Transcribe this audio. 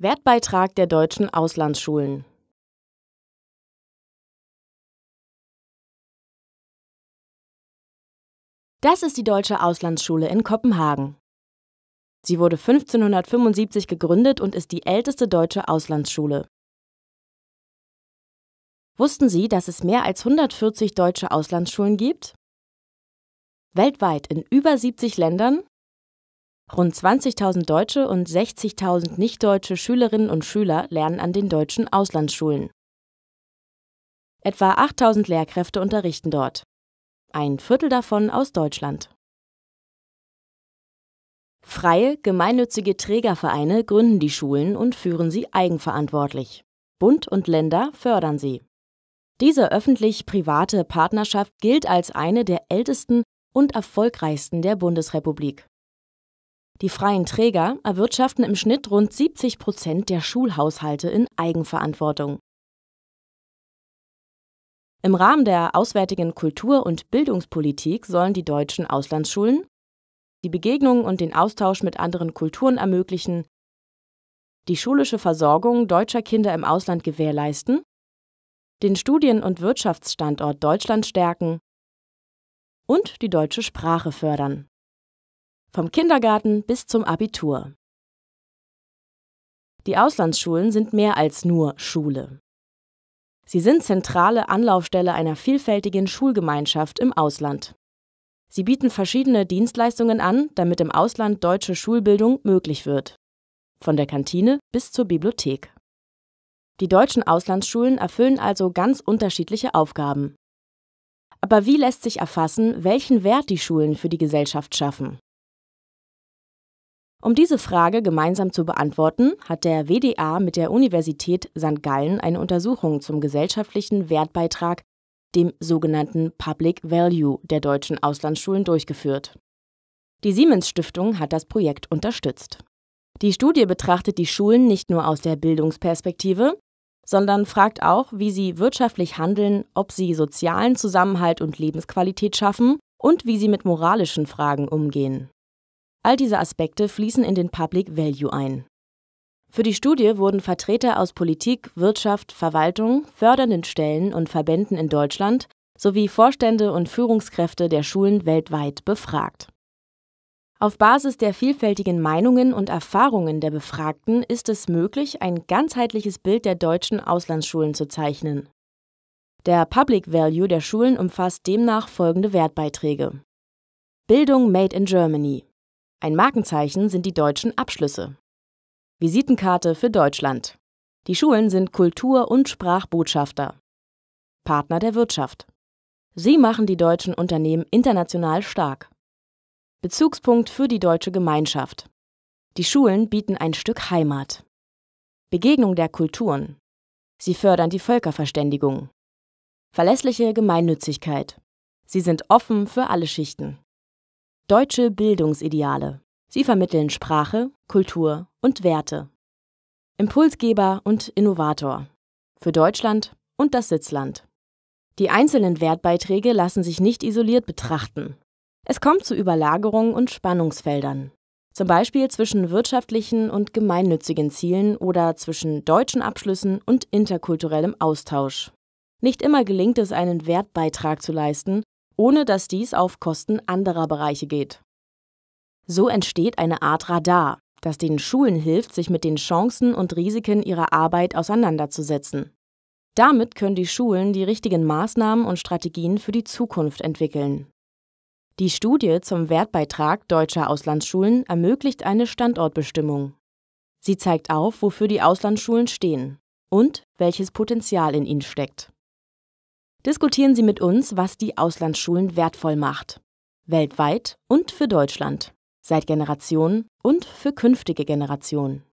Wertbeitrag der deutschen Auslandsschulen. Das ist die Deutsche Auslandsschule in Kopenhagen. Sie wurde 1575 gegründet und ist die älteste deutsche Auslandsschule. Wussten Sie, dass es mehr als 140 deutsche Auslandsschulen gibt? Weltweit in über 70 Ländern Rund 20.000 deutsche und 60.000 nichtdeutsche Schülerinnen und Schüler lernen an den deutschen Auslandsschulen. Etwa 8.000 Lehrkräfte unterrichten dort. Ein Viertel davon aus Deutschland. Freie, gemeinnützige Trägervereine gründen die Schulen und führen sie eigenverantwortlich. Bund und Länder fördern sie. Diese öffentlich-private Partnerschaft gilt als eine der ältesten und erfolgreichsten der Bundesrepublik. Die freien Träger erwirtschaften im Schnitt rund 70 Prozent der Schulhaushalte in Eigenverantwortung. Im Rahmen der auswärtigen Kultur- und Bildungspolitik sollen die deutschen Auslandsschulen die Begegnung und den Austausch mit anderen Kulturen ermöglichen, die schulische Versorgung deutscher Kinder im Ausland gewährleisten, den Studien- und Wirtschaftsstandort Deutschland stärken und die deutsche Sprache fördern vom Kindergarten bis zum Abitur. Die Auslandsschulen sind mehr als nur Schule. Sie sind zentrale Anlaufstelle einer vielfältigen Schulgemeinschaft im Ausland. Sie bieten verschiedene Dienstleistungen an, damit im Ausland deutsche Schulbildung möglich wird. Von der Kantine bis zur Bibliothek. Die deutschen Auslandsschulen erfüllen also ganz unterschiedliche Aufgaben. Aber wie lässt sich erfassen, welchen Wert die Schulen für die Gesellschaft schaffen? Um diese Frage gemeinsam zu beantworten, hat der WDA mit der Universität St. Gallen eine Untersuchung zum gesellschaftlichen Wertbeitrag, dem sogenannten Public Value der deutschen Auslandsschulen durchgeführt. Die Siemens Stiftung hat das Projekt unterstützt. Die Studie betrachtet die Schulen nicht nur aus der Bildungsperspektive, sondern fragt auch, wie sie wirtschaftlich handeln, ob sie sozialen Zusammenhalt und Lebensqualität schaffen und wie sie mit moralischen Fragen umgehen. All diese Aspekte fließen in den Public Value ein. Für die Studie wurden Vertreter aus Politik, Wirtschaft, Verwaltung, fördernden Stellen und Verbänden in Deutschland sowie Vorstände und Führungskräfte der Schulen weltweit befragt. Auf Basis der vielfältigen Meinungen und Erfahrungen der Befragten ist es möglich, ein ganzheitliches Bild der deutschen Auslandsschulen zu zeichnen. Der Public Value der Schulen umfasst demnach folgende Wertbeiträge. Bildung Made in Germany ein Markenzeichen sind die deutschen Abschlüsse. Visitenkarte für Deutschland. Die Schulen sind Kultur- und Sprachbotschafter. Partner der Wirtschaft. Sie machen die deutschen Unternehmen international stark. Bezugspunkt für die deutsche Gemeinschaft. Die Schulen bieten ein Stück Heimat. Begegnung der Kulturen. Sie fördern die Völkerverständigung. Verlässliche Gemeinnützigkeit. Sie sind offen für alle Schichten. Deutsche Bildungsideale. Sie vermitteln Sprache, Kultur und Werte. Impulsgeber und Innovator. Für Deutschland und das Sitzland. Die einzelnen Wertbeiträge lassen sich nicht isoliert betrachten. Es kommt zu Überlagerungen und Spannungsfeldern. Zum Beispiel zwischen wirtschaftlichen und gemeinnützigen Zielen oder zwischen deutschen Abschlüssen und interkulturellem Austausch. Nicht immer gelingt es, einen Wertbeitrag zu leisten ohne dass dies auf Kosten anderer Bereiche geht. So entsteht eine Art Radar, das den Schulen hilft, sich mit den Chancen und Risiken ihrer Arbeit auseinanderzusetzen. Damit können die Schulen die richtigen Maßnahmen und Strategien für die Zukunft entwickeln. Die Studie zum Wertbeitrag deutscher Auslandsschulen ermöglicht eine Standortbestimmung. Sie zeigt auf, wofür die Auslandsschulen stehen und welches Potenzial in ihnen steckt. Diskutieren Sie mit uns, was die Auslandsschulen wertvoll macht. Weltweit und für Deutschland. Seit Generationen und für künftige Generationen.